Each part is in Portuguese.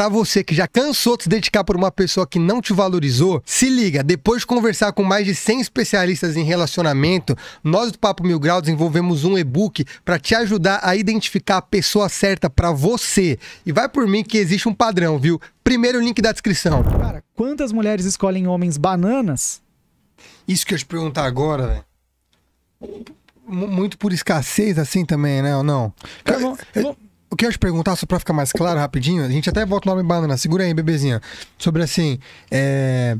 para você que já cansou de se dedicar por uma pessoa que não te valorizou, se liga, depois de conversar com mais de 100 especialistas em relacionamento, nós do Papo Mil Grau desenvolvemos um e-book para te ajudar a identificar a pessoa certa para você. E vai por mim que existe um padrão, viu? Primeiro link da descrição. Cara, quantas mulheres escolhem homens bananas? Isso que eu te perguntar agora, velho. Muito por escassez assim também, né? Ou não? Cara, eu não... não o eu quero te perguntar, só pra ficar mais claro rapidinho, a gente até volta lá nome banana, segura aí, bebezinha. Sobre assim, é,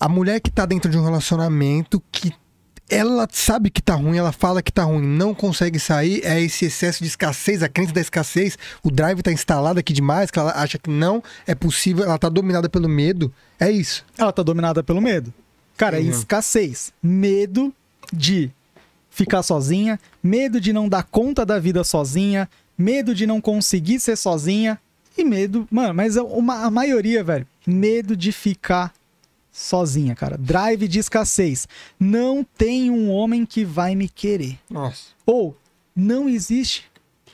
a mulher que tá dentro de um relacionamento que ela sabe que tá ruim, ela fala que tá ruim, não consegue sair, é esse excesso de escassez, a crença da escassez, o drive tá instalado aqui demais, que ela acha que não é possível, ela tá dominada pelo medo. É isso. Ela tá dominada pelo medo. Cara, uhum. é escassez. Medo de ficar sozinha, medo de não dar conta da vida sozinha, medo de não conseguir ser sozinha e medo, mano, mas é uma, a maioria, velho, medo de ficar sozinha, cara. Drive de escassez. Não tem um homem que vai me querer. Nossa. Ou não existe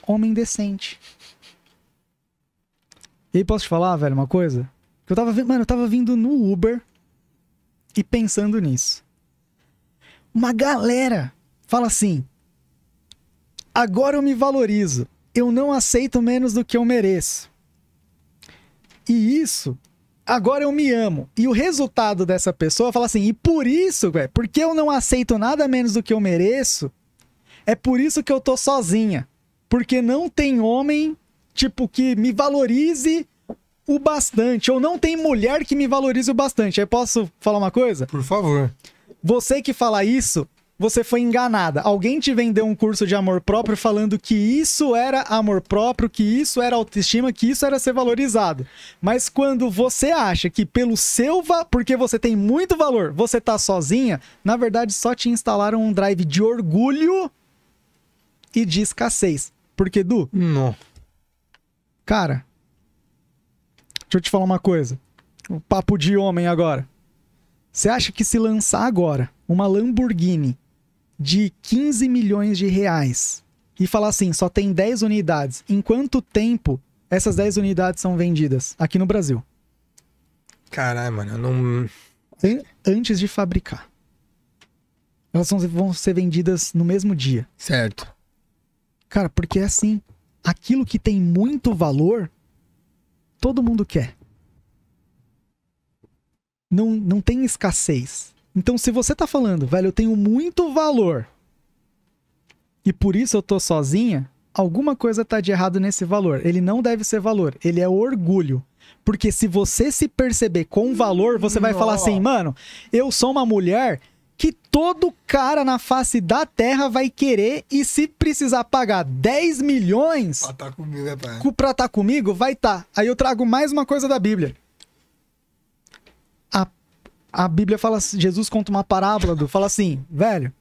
homem decente. E aí posso te falar, velho, uma coisa? Eu tava, mano, eu tava vindo no Uber e pensando nisso. Uma galera fala assim: "Agora eu me valorizo" eu não aceito menos do que eu mereço. E isso, agora eu me amo. E o resultado dessa pessoa fala assim: e por isso, velho, porque eu não aceito nada menos do que eu mereço, é por isso que eu tô sozinha. Porque não tem homem, tipo, que me valorize o bastante. Ou não tem mulher que me valorize o bastante. Aí posso falar uma coisa? Por favor. Você que fala isso você foi enganada. Alguém te vendeu um curso de amor próprio falando que isso era amor próprio, que isso era autoestima, que isso era ser valorizado. Mas quando você acha que pelo seu, porque você tem muito valor, você tá sozinha, na verdade só te instalaram um drive de orgulho e de escassez. Porque Du, não. Cara, deixa eu te falar uma coisa. O papo de homem agora. Você acha que se lançar agora uma Lamborghini de 15 milhões de reais e falar assim, só tem 10 unidades, em quanto tempo essas 10 unidades são vendidas aqui no Brasil? Caralho, mano, eu não. Antes de fabricar. Elas vão ser vendidas no mesmo dia. Certo. Cara, porque é assim. Aquilo que tem muito valor, todo mundo quer. Não, não tem escassez. Então, se você tá falando, velho, eu tenho muito valor e por isso eu tô sozinha, alguma coisa tá de errado nesse valor. Ele não deve ser valor, ele é orgulho. Porque se você se perceber com valor, você vai falar assim, mano, eu sou uma mulher que todo cara na face da terra vai querer e se precisar pagar 10 milhões pra estar tá, né, tá comigo, vai estar. Tá comigo, vai estar. Tá. Aí eu trago mais uma coisa da Bíblia a Bíblia fala, Jesus conta uma parábola do, fala assim, velho,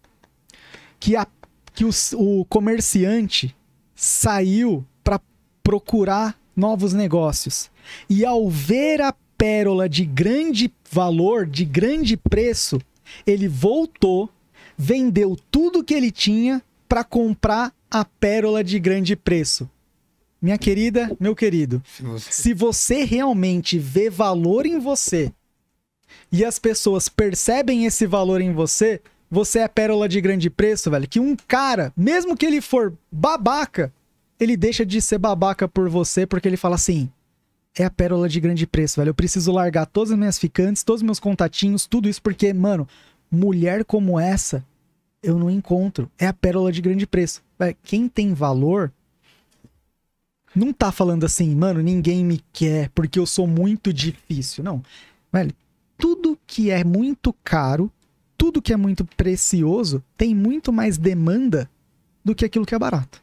que, a, que o comerciante saiu para procurar novos negócios. E ao ver a pérola de grande valor, de grande preço, ele voltou, vendeu tudo que ele tinha para comprar a pérola de grande preço. Minha querida, meu querido, se você realmente vê valor em você, e as pessoas percebem esse valor em você, você é pérola de grande preço, velho. Que um cara, mesmo que ele for babaca, ele deixa de ser babaca por você porque ele fala assim: é a pérola de grande preço, velho. Eu preciso largar todas as minhas ficantes, todos os meus contatinhos, tudo isso porque, mano, mulher como essa eu não encontro. É a pérola de grande preço. Velho, quem tem valor não tá falando assim, mano, ninguém me quer porque eu sou muito difícil. Não. Velho, tudo que é muito caro, tudo que é muito precioso, tem muito mais demanda do que aquilo que é barato.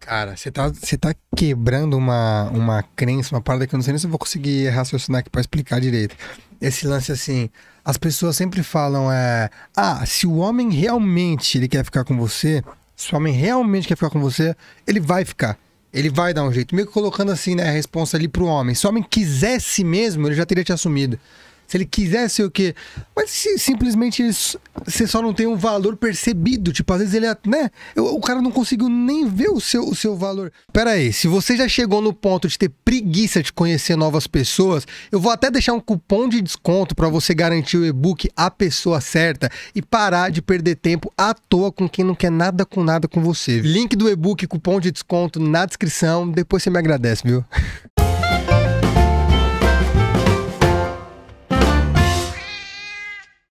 Cara, você tá, tá quebrando uma, uma crença, uma parada que eu não sei nem se eu vou conseguir raciocinar aqui pra explicar direito. Esse lance assim, as pessoas sempre falam é, ah, se o homem realmente ele quer ficar com você, se o homem realmente quer ficar com você, ele vai ficar. Ele vai dar um jeito. Meio que colocando assim, né, a responsa ali pro homem. Se o homem quisesse mesmo, ele já teria te assumido se ele quisesse o quê. Mas se, simplesmente ele, você só não tem um valor percebido. Tipo, às vezes ele, né? O, cara não conseguiu nem ver o seu, o seu valor. Pera aí, se você já chegou no ponto de ter preguiça de conhecer novas pessoas, eu vou até deixar um cupom de desconto para você garantir o e-book A Pessoa Certa e parar de perder tempo à toa com quem não quer nada com nada com você. Link do e-book, cupom de desconto na descrição. Depois você me agradece, viu?